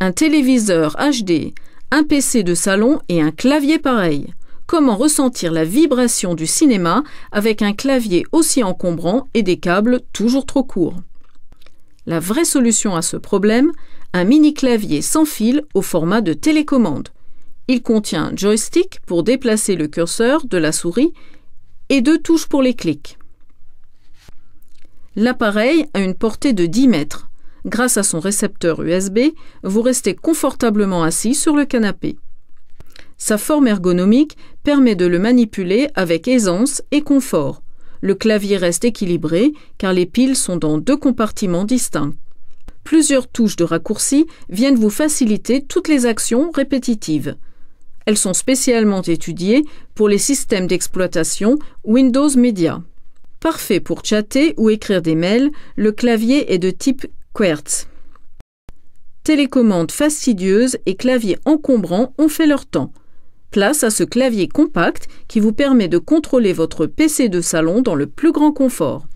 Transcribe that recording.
un téléviseur HD, un PC de salon et un clavier pareil. Comment ressentir la vibration du cinéma avec un clavier aussi encombrant et des câbles toujours trop courts La vraie solution à ce problème, un mini clavier sans fil au format de télécommande. Il contient un joystick pour déplacer le curseur de la souris et deux touches pour les clics. L'appareil a une portée de 10 mètres grâce à son récepteur USB, vous restez confortablement assis sur le canapé. Sa forme ergonomique permet de le manipuler avec aisance et confort. Le clavier reste équilibré car les piles sont dans deux compartiments distincts. Plusieurs touches de raccourci viennent vous faciliter toutes les actions répétitives. Elles sont spécialement étudiées pour les systèmes d'exploitation Windows Media. Parfait pour chatter ou écrire des mails, le clavier est de type Quertz. Télécommande fastidieuse et clavier encombrant ont fait leur temps. Place à ce clavier compact qui vous permet de contrôler votre PC de salon dans le plus grand confort.